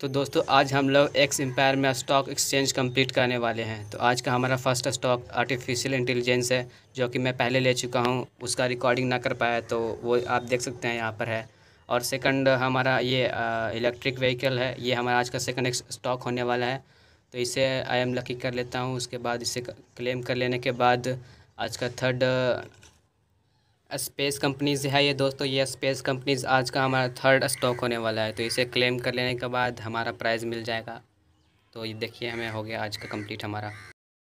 तो दोस्तों आज हम लोग एक्स एम्पायर में स्टॉक एक्सचेंज कंप्लीट करने वाले हैं तो आज का हमारा फर्स्ट स्टॉक आर्टिफिशियल इंटेलिजेंस है जो कि मैं पहले ले चुका हूँ उसका रिकॉर्डिंग ना कर पाया तो वो आप देख सकते हैं यहाँ पर है और सेकंड हमारा ये इलेक्ट्रिक व्हीकल है ये हमारा आज का सेकंड स्टॉक होने वाला है तो इसे आई एम लकी कर लेता हूँ उसके बाद इसे क्लेम कर लेने के बाद आज का थर्ड स्पेस कंपनीज है ये दोस्तों ये स्पेस कंपनीज आज का हमारा थर्ड स्टॉक होने वाला है तो इसे क्लेम कर लेने के बाद हमारा प्राइज़ मिल जाएगा तो ये देखिए हमें हो गया आज का कंप्लीट हमारा